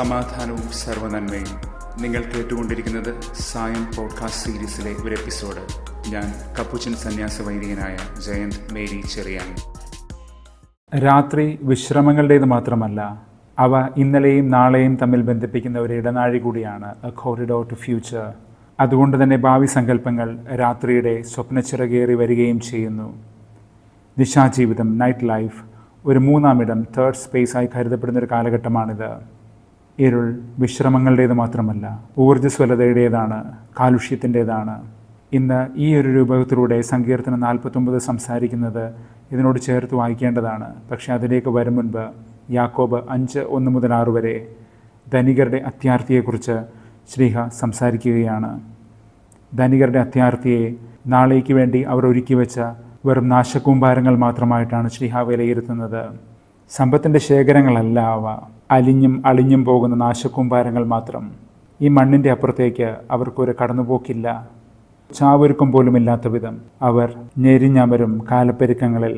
സമാധാനവും സർവനന്മയും നിങ്ങൾ കേട്ടുകൊണ്ടിരിക്കുന്നത് സായം പോഡ്കാസ്റ്റ് സീരീസിലെ ഒരു എപ്പിസോഡ് ഞാൻ കപ്പുച്ചൻ സന്യാസ വൈദികനായ ജയന്ത് മേരി ചെറിയാൻ രാത്രി വിശ്രമങ്ങളുടേത് മാത്രമല്ല അവ ഇന്നലെയും നാളെയും തമ്മിൽ ബന്ധിപ്പിക്കുന്ന ഒരു ഇടനാഴി കൂടിയാണ് എ കോറിഡോർ ടു ഫ്യൂച്ചർ അതുകൊണ്ട് തന്നെ ഭാവി സങ്കല്പങ്ങൾ രാത്രിയുടെ സ്വപ്നച്ചിറകേറി വരികയും ചെയ്യുന്നു നിശാജീവിതം നൈറ്റ് ലൈഫ് ഒരു മൂന്നാമിടം തേർഡ് ആയി കരുതപ്പെടുന്ന ഒരു കാലഘട്ടമാണിത് ഇരുൾ വിശ്രമങ്ങളുടേത് മാത്രമല്ല ഊർജ്ജസ്വലതയുടേതാണ് കാലുഷ്യത്തിൻ്റെതാണ് ഇന്ന് ഈ ഒരു രൂപത്തിലൂടെ സങ്കീർത്തനം നാൽപ്പത്തൊമ്പത് സംസാരിക്കുന്നത് ഇതിനോട് ചേർത്ത് വായിക്കേണ്ടതാണ് പക്ഷേ അതിലേക്ക് വരും മുൻപ് യാക്കോബ് അഞ്ച് ഒന്ന് മുതൽ ആറ് വരെ ധനികരുടെ അത്യാർത്ഥിയെക്കുറിച്ച് ശ്രീഹ സംസാരിക്കുകയാണ് ധനികരുടെ അത്യാർത്ഥിയെ നാളേക്ക് വേണ്ടി അവർ ഒരുക്കി വെച്ച വെറും നാശക്കൂമ്പാരങ്ങൾ മാത്രമായിട്ടാണ് ശ്രീഹ വിലയിരുത്തുന്നത് സമ്പത്തിൻ്റെ ശേഖരങ്ങളല്ല അവ അലിഞ്ഞും അളിഞ്ഞും പോകുന്ന നാശക്കൂമ്പാരങ്ങൾ മാത്രം ഈ മണ്ണിൻ്റെ അപ്പുറത്തേക്ക് അവർക്കൊരു കടന്നുപോക്കില്ല ചാവൊരുക്കം പോലും ഇല്ലാത്ത വിധം അവർ ഞെരിഞ്ഞമരും കാലപ്പെരുക്കങ്ങളിൽ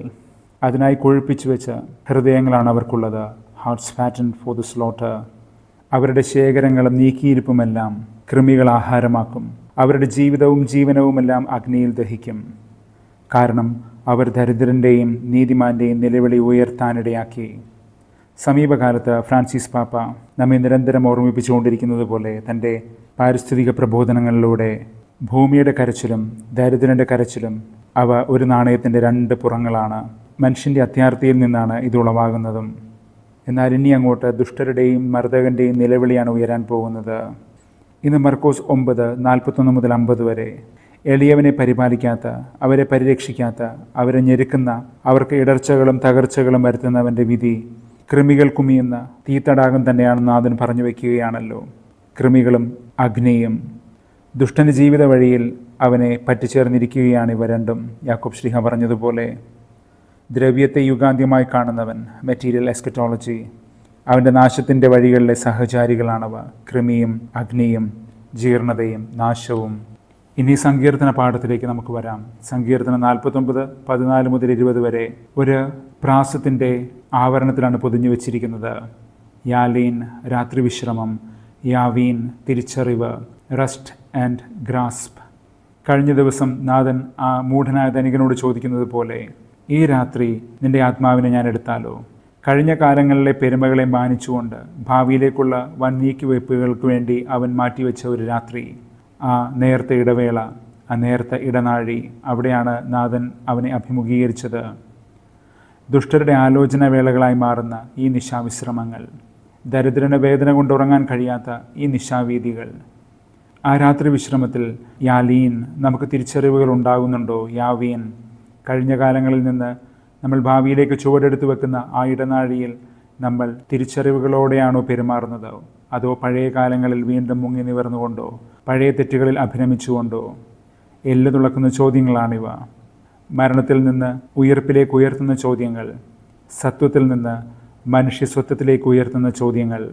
അതിനായി കൊഴുപ്പിച്ചു വെച്ച ഹൃദയങ്ങളാണ് അവർക്കുള്ളത് hearts fatten for the slaughter അവരുടെ ശേഖരങ്ങളും നീക്കിയിരിപ്പുമെല്ലാം കൃമികൾ ആഹാരമാക്കും അവരുടെ ജീവിതവും ജീവനവുമെല്ലാം അഗ്നിയിൽ ദഹിക്കും കാരണം അവർ ദരിദ്രൻ്റെയും നീതിമാൻ്റെയും നിലവിളി ഉയർത്താനിടയാക്കി സമീപകാലത്ത് ഫ്രാൻസിസ് പാപ്പ നമ്മെ നിരന്തരം ഓർമ്മിപ്പിച്ചുകൊണ്ടിരിക്കുന്നത് പോലെ തൻ്റെ പാരിസ്ഥിതിക പ്രബോധനങ്ങളിലൂടെ ഭൂമിയുടെ കരച്ചിലും ദരിദ്രൻ്റെ കരച്ചിലും അവ ഒരു നാണയത്തിൻ്റെ രണ്ട് പുറങ്ങളാണ് മനുഷ്യൻ്റെ അത്യാർത്ഥിയിൽ നിന്നാണ് ഇത് ഉളവാകുന്നതും എന്നാൽ ഇനി അങ്ങോട്ട് ദുഷ്ടരുടെയും മർദ്ദകൻ്റെയും നിലവിളിയാണ് ഉയരാൻ പോകുന്നത് ഇന്ന് മർക്കോസ് ഒമ്പത് നാൽപ്പത്തൊന്ന് മുതൽ അമ്പത് വരെ എളിയവനെ പരിപാലിക്കാത്ത അവരെ പരിരക്ഷിക്കാത്ത അവരെ ഞെരുക്കുന്ന അവർക്ക് ഇടർച്ചകളും തകർച്ചകളും വരുത്തുന്നവൻ്റെ വിധി കൃമികൾ കുമിയുന്ന തീത്തടാകം തന്നെയാണ് നാഥൻ പറഞ്ഞു വയ്ക്കുകയാണല്ലോ കൃമികളും അഗ്നിയും ദുഷ്ടന് ജീവിത വഴിയിൽ അവനെ പറ്റിച്ചേർന്നിരിക്കുകയാണ് ഇവ രണ്ടും യാക്കോബ് ശ്രീഹ പറഞ്ഞതുപോലെ ദ്രവ്യത്തെ യുഗാന്ത്യമായി കാണുന്നവൻ മെറ്റീരിയൽ എസ്കറ്റോളജി അവൻ്റെ നാശത്തിൻ്റെ വഴികളിലെ സഹചാരികളാണവ കൃമിയും അഗ്നിയും ജീർണതയും നാശവും ഇനി സങ്കീർത്തന പാഠത്തിലേക്ക് നമുക്ക് വരാം സങ്കീർത്തനം നാൽപ്പത്തൊമ്പത് പതിനാല് മുതൽ ഇരുപത് വരെ ഒരു പ്രാസത്തിൻ്റെ ആവരണത്തിലാണ് പൊതിഞ്ഞു വച്ചിരിക്കുന്നത് യാലീൻ രാത്രി വിശ്രമം യാവീൻ തിരിച്ചറിവ് റെസ്റ്റ് ആൻഡ് ഗ്രാസ്പ് കഴിഞ്ഞ ദിവസം നാഥൻ ആ മൂഢനായ ധനികനോട് ചോദിക്കുന്നത് പോലെ ഈ രാത്രി നിന്റെ ആത്മാവിനെ ഞാൻ എടുത്താലോ കഴിഞ്ഞ കാലങ്ങളിലെ പെരുമകളെ മാനിച്ചുകൊണ്ട് ഭാവിയിലേക്കുള്ള വൻ നീക്കിവയ്പ്പുകൾക്ക് വേണ്ടി അവൻ മാറ്റിവെച്ച ഒരു രാത്രി ആ നേർത്ത ഇടവേള ആ നേർത്ത ഇടനാഴി അവിടെയാണ് നാഥൻ അവനെ അഭിമുഖീകരിച്ചത് ദുഷ്ടരുടെ വേളകളായി മാറുന്ന ഈ നിശാവിശ്രമങ്ങൾ ദരിദ്രന് വേദന കൊണ്ടുറങ്ങാൻ കഴിയാത്ത ഈ നിശാവീതികൾ ആ രാത്രി വിശ്രമത്തിൽ യാലീൻ നമുക്ക് തിരിച്ചറിവുകൾ ഉണ്ടാകുന്നുണ്ടോ യാവീൻ കഴിഞ്ഞ കാലങ്ങളിൽ നിന്ന് നമ്മൾ ഭാവിയിലേക്ക് ചുവടെടുത്ത് വെക്കുന്ന ആ ഇടനാഴിയിൽ നമ്മൾ തിരിച്ചറിവുകളോടെയാണോ പെരുമാറുന്നത് അതോ പഴയ കാലങ്ങളിൽ വീണ്ടും മുങ്ങി നിവർന്നുകൊണ്ടോ പഴയ തെറ്റുകളിൽ അഭിനമിച്ചുകൊണ്ടോ എല്ല് തുളക്കുന്ന ചോദ്യങ്ങളാണിവ മരണത്തിൽ നിന്ന് ഉയർപ്പിലേക്ക് ഉയർത്തുന്ന ചോദ്യങ്ങൾ സത്വത്തിൽ നിന്ന് മനുഷ്യസ്വത്വത്തിലേക്ക് ഉയർത്തുന്ന ചോദ്യങ്ങൾ